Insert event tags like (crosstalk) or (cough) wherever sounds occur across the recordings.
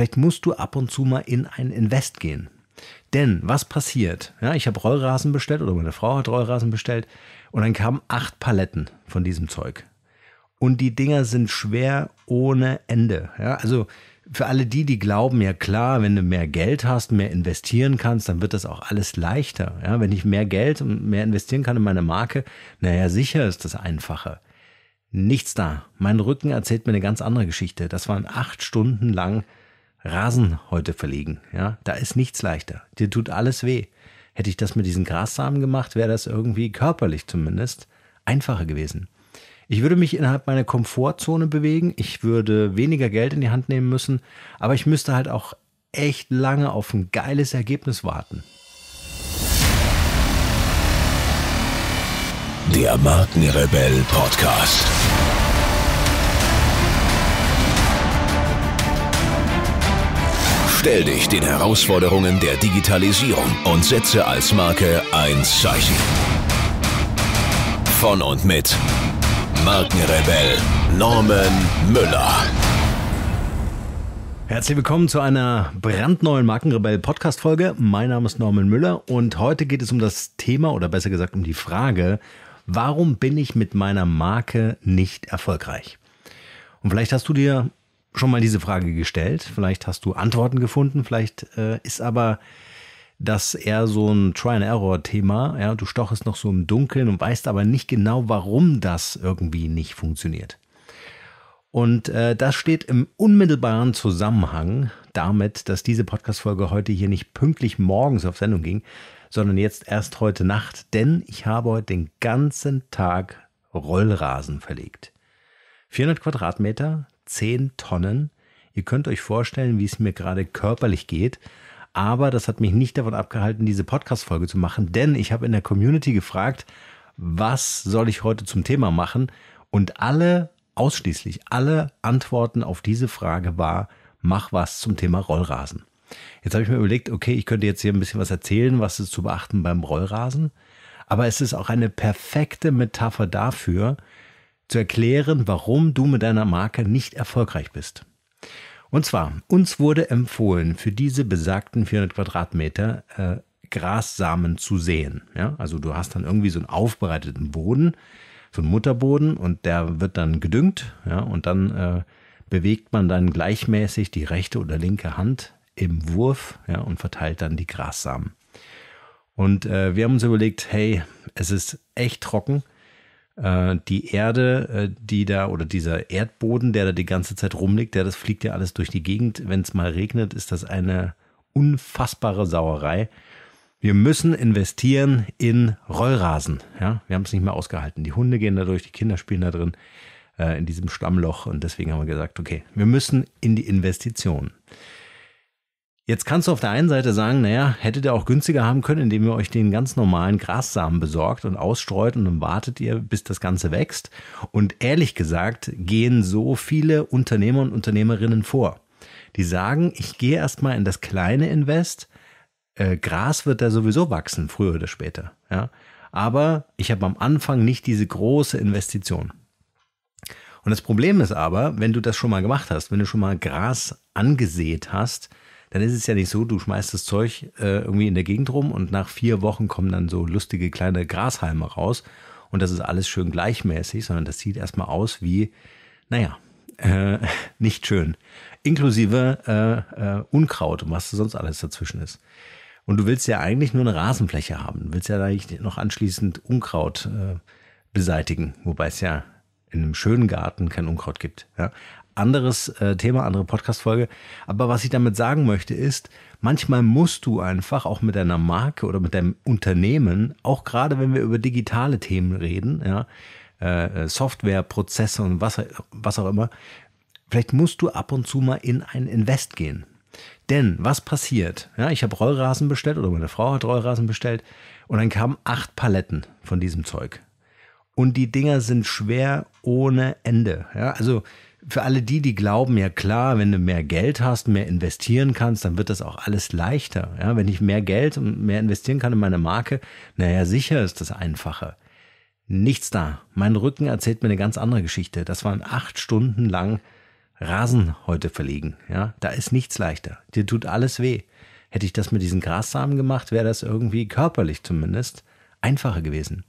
Vielleicht musst du ab und zu mal in ein Invest gehen. Denn was passiert? Ja, ich habe Rollrasen bestellt oder meine Frau hat Rollrasen bestellt und dann kamen acht Paletten von diesem Zeug. Und die Dinger sind schwer ohne Ende. Ja, also für alle die, die glauben, ja klar, wenn du mehr Geld hast, mehr investieren kannst, dann wird das auch alles leichter. Ja, wenn ich mehr Geld und mehr investieren kann in meine Marke, naja, sicher ist das einfacher. Nichts da. Mein Rücken erzählt mir eine ganz andere Geschichte. Das waren acht Stunden lang Rasen heute verlegen. Ja, da ist nichts leichter. Dir tut alles weh. Hätte ich das mit diesen Grassamen gemacht, wäre das irgendwie körperlich zumindest einfacher gewesen. Ich würde mich innerhalb meiner Komfortzone bewegen. Ich würde weniger Geld in die Hand nehmen müssen, aber ich müsste halt auch echt lange auf ein geiles Ergebnis warten. Der Markenrebell Podcast. Stell dich den Herausforderungen der Digitalisierung und setze als Marke ein Zeichen. Von und mit Markenrebell Norman Müller. Herzlich willkommen zu einer brandneuen Markenrebell Podcast Folge. Mein Name ist Norman Müller und heute geht es um das Thema oder besser gesagt um die Frage, warum bin ich mit meiner Marke nicht erfolgreich? Und vielleicht hast du dir schon mal diese Frage gestellt. Vielleicht hast du Antworten gefunden. Vielleicht äh, ist aber das eher so ein Try-and-Error-Thema. Ja, du stochest noch so im Dunkeln und weißt aber nicht genau, warum das irgendwie nicht funktioniert. Und äh, das steht im unmittelbaren Zusammenhang damit, dass diese Podcast-Folge heute hier nicht pünktlich morgens auf Sendung ging, sondern jetzt erst heute Nacht, denn ich habe heute den ganzen Tag Rollrasen verlegt. 400 Quadratmeter, 10 Tonnen. Ihr könnt euch vorstellen, wie es mir gerade körperlich geht. Aber das hat mich nicht davon abgehalten, diese Podcast-Folge zu machen, denn ich habe in der Community gefragt, was soll ich heute zum Thema machen? Und alle, ausschließlich alle Antworten auf diese Frage war, mach was zum Thema Rollrasen. Jetzt habe ich mir überlegt, okay, ich könnte jetzt hier ein bisschen was erzählen, was ist zu beachten beim Rollrasen. Aber es ist auch eine perfekte Metapher dafür, zu erklären, warum du mit deiner Marke nicht erfolgreich bist. Und zwar, uns wurde empfohlen, für diese besagten 400 Quadratmeter äh, Grassamen zu säen. Ja? Also du hast dann irgendwie so einen aufbereiteten Boden, so einen Mutterboden und der wird dann gedüngt ja? und dann äh, bewegt man dann gleichmäßig die rechte oder linke Hand im Wurf ja? und verteilt dann die Grassamen. Und äh, wir haben uns überlegt, hey, es ist echt trocken äh, die Erde, äh, die da oder dieser Erdboden, der da die ganze Zeit rumliegt, der das fliegt ja alles durch die Gegend. Wenn es mal regnet, ist das eine unfassbare Sauerei. Wir müssen investieren in Rollrasen. Ja, wir haben es nicht mehr ausgehalten. Die Hunde gehen da durch, die Kinder spielen da drin äh, in diesem Stammloch und deswegen haben wir gesagt, okay, wir müssen in die Investitionen. Jetzt kannst du auf der einen Seite sagen, naja, hättet ihr auch günstiger haben können, indem ihr euch den ganz normalen Grassamen besorgt und ausstreut und dann wartet ihr, bis das Ganze wächst. Und ehrlich gesagt gehen so viele Unternehmer und Unternehmerinnen vor. Die sagen, ich gehe erstmal in das kleine Invest. Äh, Gras wird da sowieso wachsen, früher oder später. Ja? Aber ich habe am Anfang nicht diese große Investition. Und das Problem ist aber, wenn du das schon mal gemacht hast, wenn du schon mal Gras angesät hast, dann ist es ja nicht so, du schmeißt das Zeug äh, irgendwie in der Gegend rum und nach vier Wochen kommen dann so lustige kleine Grashalme raus und das ist alles schön gleichmäßig, sondern das sieht erstmal aus wie, naja, äh, (laughs) nicht schön. Inklusive äh, äh, Unkraut und was sonst alles dazwischen ist. Und du willst ja eigentlich nur eine Rasenfläche haben. Du willst ja eigentlich noch anschließend Unkraut äh, beseitigen, wobei es ja in einem schönen Garten kein Unkraut gibt. Ja? anderes äh, Thema, andere Podcast-Folge. Aber was ich damit sagen möchte, ist, manchmal musst du einfach auch mit deiner Marke oder mit deinem Unternehmen, auch gerade wenn wir über digitale Themen reden, ja, äh, äh, Software, Prozesse und was, was auch immer, vielleicht musst du ab und zu mal in ein Invest gehen. Denn was passiert? Ja, ich habe Rollrasen bestellt oder meine Frau hat Rollrasen bestellt und dann kamen acht Paletten von diesem Zeug. Und die Dinger sind schwer ohne Ende. Ja, also für alle die, die glauben, ja klar, wenn du mehr Geld hast, mehr investieren kannst, dann wird das auch alles leichter. Ja, wenn ich mehr Geld und mehr investieren kann in meine Marke, naja, sicher ist das einfacher. Nichts da. Mein Rücken erzählt mir eine ganz andere Geschichte. Das waren acht Stunden lang Rasen heute verlegen. Ja, da ist nichts leichter. Dir tut alles weh. Hätte ich das mit diesen Grassamen gemacht, wäre das irgendwie körperlich zumindest einfacher gewesen.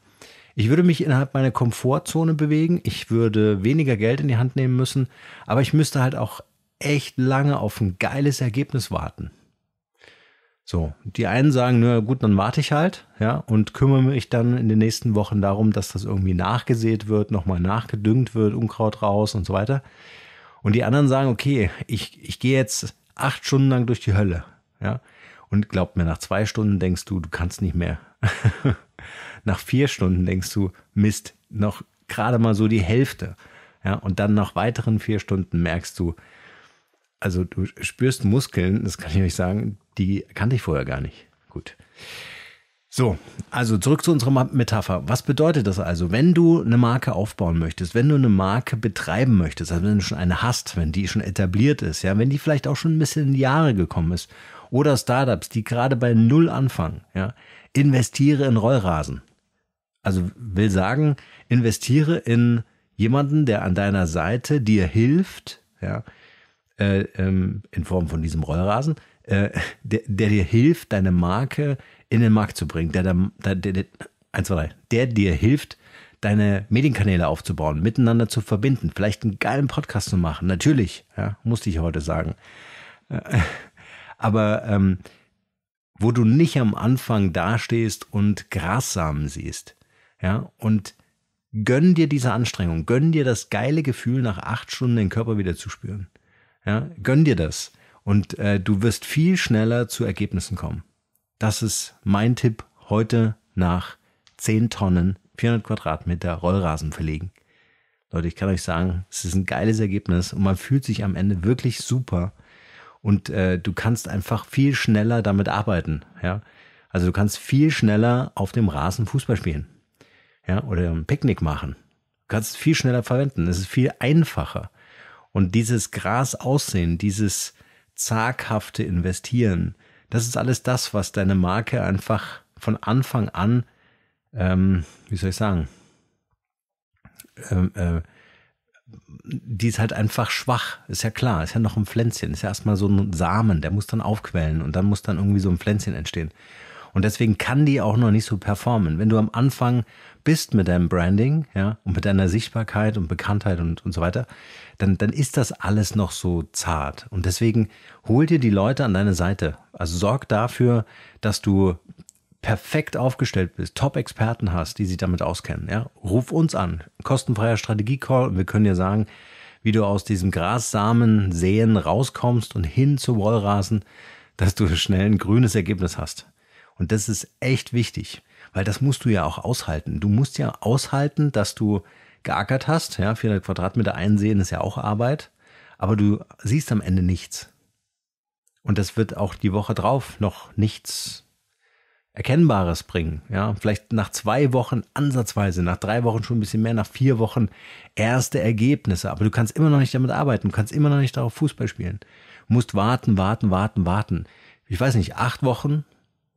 Ich würde mich innerhalb meiner Komfortzone bewegen. Ich würde weniger Geld in die Hand nehmen müssen. Aber ich müsste halt auch echt lange auf ein geiles Ergebnis warten. So, die einen sagen, na gut, dann warte ich halt, ja, und kümmere mich dann in den nächsten Wochen darum, dass das irgendwie nachgesät wird, nochmal nachgedüngt wird, Unkraut raus und so weiter. Und die anderen sagen, okay, ich, ich gehe jetzt acht Stunden lang durch die Hölle, ja. Und glaub mir, nach zwei Stunden denkst du, du kannst nicht mehr. (laughs) Nach vier Stunden denkst du, Mist, noch gerade mal so die Hälfte. Ja, und dann nach weiteren vier Stunden merkst du, also du spürst Muskeln, das kann ich euch sagen, die kannte ich vorher gar nicht. Gut. So, also zurück zu unserer Metapher. Was bedeutet das also, wenn du eine Marke aufbauen möchtest, wenn du eine Marke betreiben möchtest, also wenn du schon eine hast, wenn die schon etabliert ist, ja, wenn die vielleicht auch schon ein bisschen in die Jahre gekommen ist, oder Startups, die gerade bei Null anfangen, ja, investiere in Rollrasen. Also will sagen, investiere in jemanden, der an deiner Seite dir hilft, ja, äh, ähm, in Form von diesem Rollrasen, äh, der, der, dir hilft, deine Marke in den Markt zu bringen, der, der, der, eins, zwei, drei, der dir hilft, deine Medienkanäle aufzubauen, miteinander zu verbinden, vielleicht einen geilen Podcast zu machen. Natürlich, ja, musste ich heute sagen. Äh, aber ähm, wo du nicht am Anfang dastehst und Grassamen siehst. Ja, und gönn dir diese Anstrengung, gönn dir das geile Gefühl, nach acht Stunden den Körper wieder zu spüren. Ja, gönn dir das. Und äh, du wirst viel schneller zu Ergebnissen kommen. Das ist mein Tipp heute nach 10 Tonnen, 400 Quadratmeter Rollrasen verlegen. Leute, ich kann euch sagen, es ist ein geiles Ergebnis und man fühlt sich am Ende wirklich super und äh, du kannst einfach viel schneller damit arbeiten. Ja? Also du kannst viel schneller auf dem Rasen Fußball spielen ja, oder ein Picknick machen. Du kannst es viel schneller verwenden. Es ist viel einfacher. Und dieses Gras aussehen, dieses zaghafte Investieren, das ist alles das, was deine Marke einfach von Anfang an, ähm, wie soll ich sagen, ähm, äh, die ist halt einfach schwach. Ist ja klar, ist ja noch ein Pflänzchen, ist ja erstmal so ein Samen, der muss dann aufquellen und dann muss dann irgendwie so ein Pflänzchen entstehen. Und deswegen kann die auch noch nicht so performen. Wenn du am Anfang bist mit deinem Branding, ja, und mit deiner Sichtbarkeit und Bekanntheit und, und so weiter, dann, dann ist das alles noch so zart. Und deswegen hol dir die Leute an deine Seite. Also sorg dafür, dass du perfekt aufgestellt bist, Top-Experten hast, die sich damit auskennen, ja, ruf uns an. Kostenfreier Strategie-Call. Wir können dir sagen, wie du aus diesem grassamen sehen rauskommst und hin zu Wollrasen, dass du schnell ein grünes Ergebnis hast. Und das ist echt wichtig, weil das musst du ja auch aushalten. Du musst ja aushalten, dass du geackert hast. Ja, 400 Quadratmeter einsehen ist ja auch Arbeit. Aber du siehst am Ende nichts. Und das wird auch die Woche drauf noch nichts Erkennbares bringen. Ja, vielleicht nach zwei Wochen ansatzweise, nach drei Wochen schon ein bisschen mehr, nach vier Wochen erste Ergebnisse. Aber du kannst immer noch nicht damit arbeiten. Du kannst immer noch nicht darauf Fußball spielen. Du musst warten, warten, warten, warten. Ich weiß nicht, acht Wochen,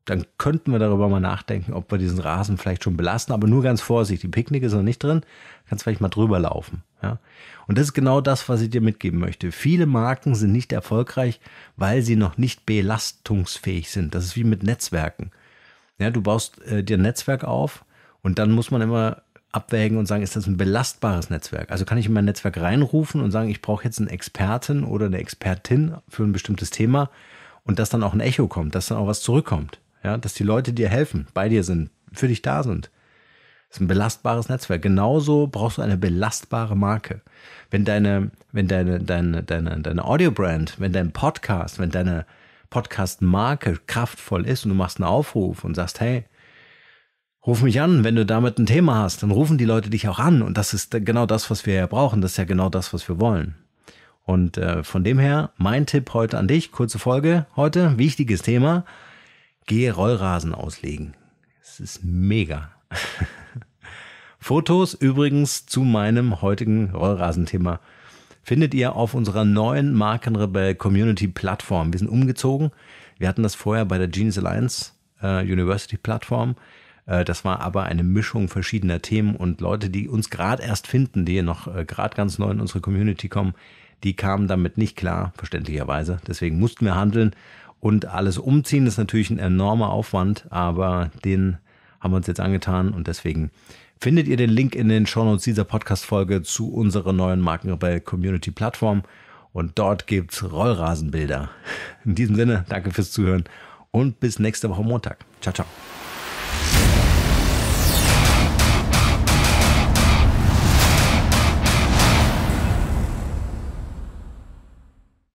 dann könnten wir darüber mal nachdenken, ob wir diesen Rasen vielleicht schon belasten, aber nur ganz vorsichtig. Die Picknick ist noch nicht drin, kannst vielleicht mal drüber laufen. Ja? Und das ist genau das, was ich dir mitgeben möchte. Viele Marken sind nicht erfolgreich, weil sie noch nicht belastungsfähig sind. Das ist wie mit Netzwerken. Ja, du baust äh, dir ein Netzwerk auf und dann muss man immer abwägen und sagen, ist das ein belastbares Netzwerk? Also kann ich in mein Netzwerk reinrufen und sagen, ich brauche jetzt einen Experten oder eine Expertin für ein bestimmtes Thema und dass dann auch ein Echo kommt, dass dann auch was zurückkommt. Ja, dass die Leute dir helfen, bei dir sind, für dich da sind. Das ist ein belastbares Netzwerk. Genauso brauchst du eine belastbare Marke. Wenn deine, wenn deine, deine, deine, deine Audiobrand, wenn dein Podcast, wenn deine Podcast-Marke kraftvoll ist und du machst einen Aufruf und sagst, hey, Ruf mich an, wenn du damit ein Thema hast, dann rufen die Leute dich auch an. Und das ist genau das, was wir ja brauchen. Das ist ja genau das, was wir wollen. Und äh, von dem her, mein Tipp heute an dich, kurze Folge heute, wichtiges Thema. Gehe Rollrasen auslegen. Es ist mega. (laughs) Fotos übrigens zu meinem heutigen Rollrasenthema findet ihr auf unserer neuen Markenrebell Community Plattform. Wir sind umgezogen. Wir hatten das vorher bei der Genius Alliance äh, University Plattform. Äh, das war aber eine Mischung verschiedener Themen und Leute, die uns gerade erst finden, die noch äh, gerade ganz neu in unsere Community kommen, die kamen damit nicht klar, verständlicherweise. Deswegen mussten wir handeln und alles umziehen ist natürlich ein enormer Aufwand, aber den haben wir uns jetzt angetan und deswegen findet ihr den Link in den Shownotes dieser Podcast-Folge zu unserer neuen Markenrebell Community Plattform und dort gibt's Rollrasenbilder. In diesem Sinne, danke fürs Zuhören und bis nächste Woche Montag. Ciao, ciao.